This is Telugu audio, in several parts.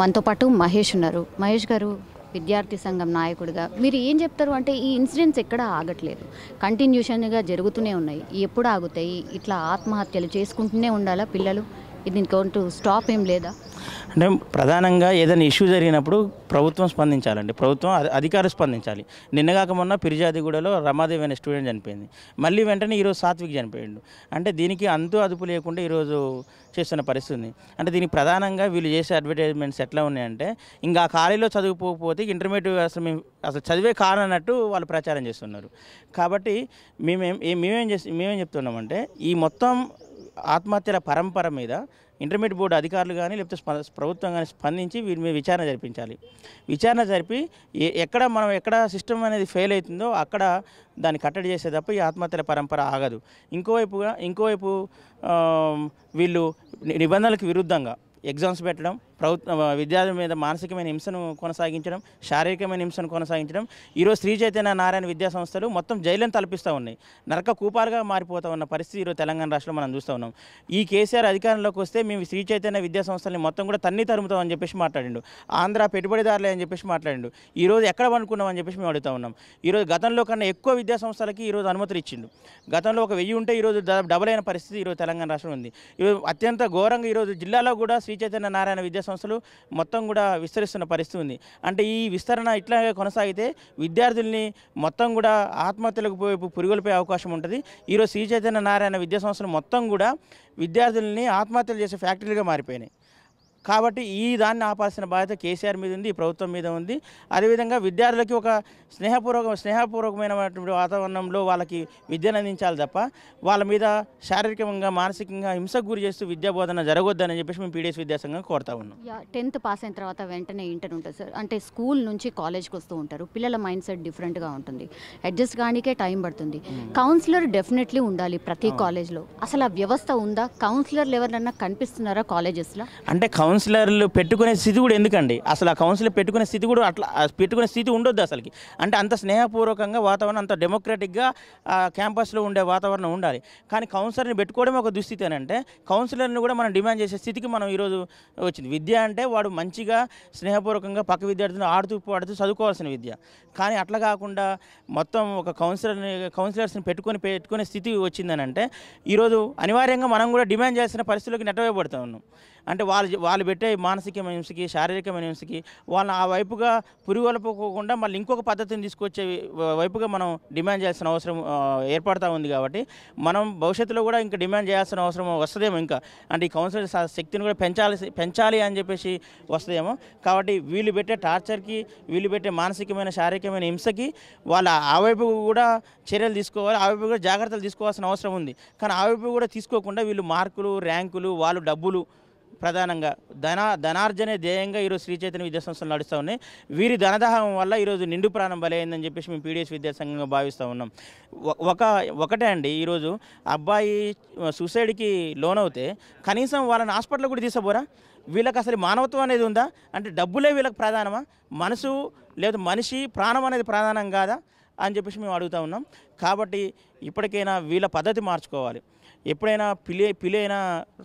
మనతో పాటు మహేష్ ఉన్నారు మహేష్ గారు విద్యార్థి సంఘం నాయకుడిగా మీరు ఏం చెప్తారు అంటే ఈ ఇన్సిడెంట్స్ ఎక్కడ ఆగట్లేదు కంటిన్యూషన్గా జరుగుతూనే ఉన్నాయి ఎప్పుడు ఆగుతాయి ఇట్లా ఆత్మహత్యలు చేసుకుంటూనే ఉండాలా పిల్లలు దీనికి స్టాప్ ఏం లేదా అంటే ప్రధానంగా ఏదైనా ఇష్యూ జరిగినప్పుడు ప్రభుత్వం స్పందించాలండి ప్రభుత్వం అధికారులు స్పందించాలి నిన్నగాక మొన్న పిరిజాదిగూడలో రమాదేవి అనే స్టూడెంట్ చనిపోయింది మళ్ళీ వెంటనే ఈరోజు సాత్విక్ చనిపోయిండు అంటే దీనికి అంతు అదుపు లేకుండా ఈరోజు చేస్తున్న పరిస్థితి అంటే దీనికి ప్రధానంగా వీళ్ళు చేసే అడ్వర్టైజ్మెంట్స్ ఎట్లా ఉన్నాయంటే ఇంకా ఆ కాలేజీలో చదువుకోకపోతే ఇంటర్మీడియట్ అసలు మేము అసలు చదివే కారణన్నట్టు వాళ్ళు ప్రచారం చేస్తున్నారు కాబట్టి మేమేం మేమేం చేస్తే మేమేం చెప్తున్నామంటే ఈ మొత్తం ఆత్మహత్యల పరంపర మీద ఇంటర్మీడియట్ బోర్డు అధికారులు కానీ లేకపోతే ప్రభుత్వం కానీ స్పందించి వీరి మీద విచారణ జరిపించాలి విచారణ జరిపి ఎక్కడ మనం ఎక్కడ సిస్టమ్ అనేది ఫెయిల్ అవుతుందో అక్కడ దాన్ని కట్టడి చేసే తప్ప ఈ ఆత్మహత్యల పరంపర ఆగదు ఇంకోవైపుగా ఇంకోవైపు వీళ్ళు నిబంధనలకు విరుద్ధంగా ఎగ్జామ్స్ పెట్టడం ప్రభుత్వ విద్యార్థుల మీద మానసికమైన హింసను కొనసాగించడం శారీరకమైన హింసను కొనసాగించడం ఈరోజు శ్రీ చైతన్య నారాయణ విద్యా సంస్థలు మొత్తం జైలను తలపిస్తూ ఉన్నాయి నరక కూపాలుగా మారిపోతూ ఉన్న పరిస్థితి ఈరోజు తెలంగాణ రాష్ట్రంలో మనం చూస్తూ ఉన్నాం ఈ కేసీఆర్ అధికారంలోకి వస్తే మేము శ్రీ చైతన్య విద్యా సంస్థల్ని మొత్తం కూడా తన్ని తరుముతామని చెప్పేసి మాట్లాడిండు ఆంధ్ర పెట్టుబడిదారులే అని చెప్పేసి మాట్లాడిండు ఈరోజు ఎక్కడ పండుకున్నాం అని చెప్పేసి మేము అడుగుతా ఉన్నాం ఈరోజు గతంలో కన్నా ఎక్కువ విద్యా సంస్థలకి ఈరోజు అనుమతులు ఇచ్చిండు గతంలో ఒక వెయ్యి ఉంటే ఈరోజు డబుల్ అయిన పరిస్థితి ఈరోజు తెలంగాణ రాష్ట్రం ఉంది ఈరోజు అత్యంత ఘోరంగా ఈరోజు జిల్లాలో కూడా శ్రీ శ్రీ చైతన్య నారాయణ విద్యా సంస్థలు మొత్తం కూడా విస్తరిస్తున్న పరిస్థితి ఉంది అంటే ఈ విస్తరణ ఇట్లాగే కొనసాగితే విద్యార్థుల్ని మొత్తం కూడా ఆత్మహత్యలకు వైపు పురుగులపై అవకాశం ఉంటుంది ఈరోజు శ్రీ చైతన్య నారాయణ విద్యా సంస్థలు మొత్తం కూడా విద్యార్థుల్ని ఆత్మహత్యలు చేసే ఫ్యాక్టరీలుగా మారిపోయినాయి కాబట్టి ఈ దాన్ని ఆపాల్సిన బాధ్యత కేసీఆర్ మీద ఉంది ఈ ప్రభుత్వం మీద ఉంది అదేవిధంగా విద్యార్థులకి ఒక స్నేహపూర్వక స్నేహపూర్వకమైనటువంటి వాతావరణంలో వాళ్ళకి విద్యను అందించాలి తప్ప వాళ్ళ మీద శారీరకంగా మానసికంగా హింసకు గురి చేస్తూ విద్యా బోధన జరగొద్దని చెప్పేసి మేము పీడిఎస్ విద్యాసంఘం కోరుతా ఉన్నాం టెన్త్ పాస్ అయిన తర్వాత వెంటనే ఇంటర్ ఉంటుంది సార్ అంటే స్కూల్ నుంచి కాలేజ్కి వస్తూ ఉంటారు పిల్లల మైండ్ సెట్ డిఫరెంట్గా ఉంటుంది అడ్జస్ట్ కానికే టైం పడుతుంది hmm. కౌన్సిలర్ డెఫినెట్లీ ఉండాలి ప్రతి కాలేజ్లో అసలు ఆ వ్యవస్థ ఉందా కౌన్సిలర్ ఎవరన్నా కనిపిస్తున్నారా కాలేజెస్లో అంటే కౌన్ కౌన్సిలర్లు పెట్టుకునే స్థితి కూడా ఎందుకండి అసలు ఆ కౌన్సిలర్ పెట్టుకునే స్థితి కూడా అట్లా పెట్టుకునే స్థితి ఉండొద్దు అసలుకి అంటే అంత స్నేహపూర్వకంగా వాతావరణం అంత డెమోక్రటిక్గా క్యాంపస్లో ఉండే వాతావరణం ఉండాలి కానీ కౌన్సిలర్ని పెట్టుకోవడమే ఒక దుస్థితి అని అంటే కౌన్సిలర్ని కూడా మనం డిమాండ్ చేసే స్థితికి మనం ఈరోజు వచ్చింది విద్య అంటే వాడు మంచిగా స్నేహపూర్వకంగా పక్క విద్యార్థిని ఆడుతూ పాడుతూ చదువుకోవాల్సిన విద్య కానీ అట్లా కాకుండా మొత్తం ఒక కౌన్సిలర్ని కౌన్సిలర్స్ని పెట్టుకొని పెట్టుకునే స్థితి వచ్చిందనంటే ఈరోజు అనివార్యంగా మనం కూడా డిమాండ్ చేసిన పరిస్థితులకు నెట్టవేయబడుతూ ఉన్నాం అంటే వాళ్ళు వాళ్ళు పెట్టే మానసికమైన హింసకి శారీరకమైన హింసకి వాళ్ళని ఆ వైపుగా పురిగొలపకోకుండా మళ్ళీ ఇంకొక పద్ధతిని తీసుకొచ్చే వైపుగా మనం డిమాండ్ చేయాల్సిన అవసరం ఏర్పడతా ఉంది కాబట్టి మనం భవిష్యత్తులో కూడా ఇంకా డిమాండ్ చేయాల్సిన అవసరం వస్తుందేమో ఇంకా అంటే ఈ కౌన్సిలర్ శక్తిని కూడా పెంచాలి పెంచాలి అని చెప్పేసి వస్తుందేమో కాబట్టి వీళ్ళు పెట్టే టార్చర్కి వీళ్ళు పెట్టే మానసికమైన శారీరకమైన హింసకి వాళ్ళ ఆ వైపు కూడా చర్యలు తీసుకోవాలి ఆ వైపు కూడా జాగ్రత్తలు తీసుకోవాల్సిన అవసరం ఉంది కానీ ఆ వైపు కూడా తీసుకోకుండా వీళ్ళు మార్కులు ర్యాంకులు వాళ్ళు డబ్బులు ప్రధానంగా ధన ధనార్జనే ధ్యేయంగా ఈరోజు శ్రీ చైతన్య విద్యా సంస్థలు నడుస్తూ ఉన్నాయి వీరి ధనదాహం వల్ల ఈరోజు నిండు ప్రాణం బలైందని చెప్పేసి మేము పీడిఎస్ విద్యా సంఘంగా భావిస్తూ ఉన్నాం ఒక ఒకటే అండి ఈరోజు అబ్బాయి సూసైడ్కి లోన్ అవుతే కనీసం వాళ్ళని హాస్పిటల్ కూడా తీసపోరా వీళ్ళకి అసలు మానవత్వం అనేది ఉందా అంటే డబ్బులే వీళ్ళకి ప్రధానమా మనసు లేదా మనిషి ప్రాణం అనేది ప్రధానం కాదా అని చెప్పేసి మేము అడుగుతూ ఉన్నాం కాబట్టి ఇప్పటికైనా వీళ్ళ పద్ధతి మార్చుకోవాలి ఎప్పుడైనా పిల్లి పిలైన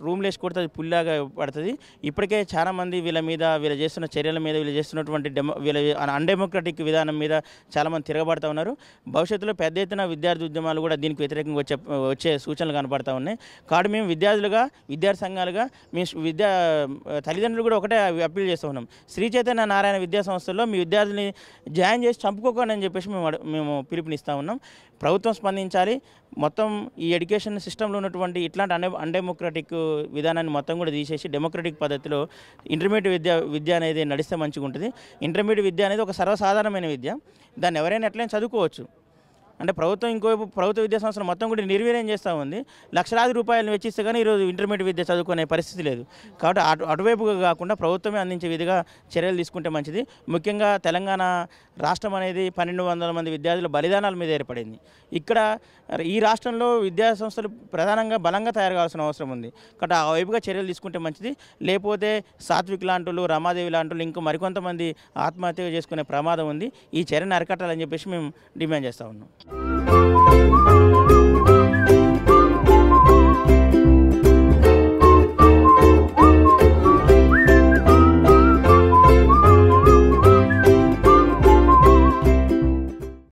రూమ్లు వేసి కొడుతుంది పుల్లిలాగా పడుతుంది ఇప్పటికే చాలామంది వీళ్ళ మీద వీళ్ళు చేస్తున్న చర్యల మీద వీళ్ళు చేస్తున్నటువంటి డెమో వీళ్ళ అన్డెమోక్రటిక్ విధానం మీద చాలామంది తిరగబడుతూ ఉన్నారు భవిష్యత్తులో పెద్ద ఎత్తున విద్యార్థి ఉద్యమాలు కూడా దీనికి వ్యతిరేకంగా వచ్చే వచ్చే సూచనలు కనపడతా ఉన్నాయి కాబట్టి మేము విద్యార్థులుగా విద్యార్థి సంఘాలుగా మీ విద్యా తల్లిదండ్రులు కూడా ఒకటే అప్పీల్ చేస్తూ ఉన్నాం శ్రీ చైతన్య నారాయణ విద్యా సంస్థల్లో మీ విద్యార్థిని జాయిన్ చేసి చంపుకోకండి అని చెప్పేసి మేము మేము పిలుపునిస్తూ ఉన్నాం ప్రభుత్వం స్పందించాలి మొత్తం ఈ ఎడ్యుకేషన్ సిస్టంలో ఉన్నటువంటి ఇట్లాంటి అన్ అన్డెమోక్రటిక్ విధానాన్ని మొత్తం కూడా తీసేసి డెమోక్రటిక్ పద్ధతిలో ఇంటర్మీడియట్ విద్య విద్య అనేది నడిస్తే మంచిగా ఉంటుంది ఇంటర్మీడియట్ విద్య అనేది ఒక సర్వసాధారణమైన విద్య దాన్ని ఎవరైనా ఎట్లయినా చదువుకోవచ్చు అంటే ప్రభుత్వం ఇంకోవైపు ప్రభుత్వ విద్యా సంస్థలు మొత్తం కూడా నిర్వీర్యం చేస్తూ ఉంది లక్షలాది రూపాయలు వెచ్చిస్తే కానీ ఈరోజు ఇంటర్మీడియట్ విద్య చదువుకునే పరిస్థితి లేదు కాబట్టి అటు అటువైపుగా కాకుండా ప్రభుత్వమే అందించే విధిగా చర్యలు తీసుకుంటే మంచిది ముఖ్యంగా తెలంగాణ రాష్ట్రం అనేది పన్నెండు వందల మంది విద్యార్థుల బలిదానాల మీద ఏర్పడింది ఇక్కడ ఈ రాష్ట్రంలో విద్యా సంస్థలు ప్రధానంగా బలంగా తయారు కావాల్సిన అవసరం ఉంది కాబట్టి ఆ వైపుగా చర్యలు తీసుకుంటే మంచిది లేకపోతే సాత్విక్ లాంటి రమాదేవి లాంటి ఇంకా మరికొంతమంది ఆత్మహత్య చేసుకునే ప్రమాదం ఉంది ఈ చర్యను అరికట్టాలని చెప్పేసి మేము డిమాండ్ చేస్తూ ఉన్నాం Thank you.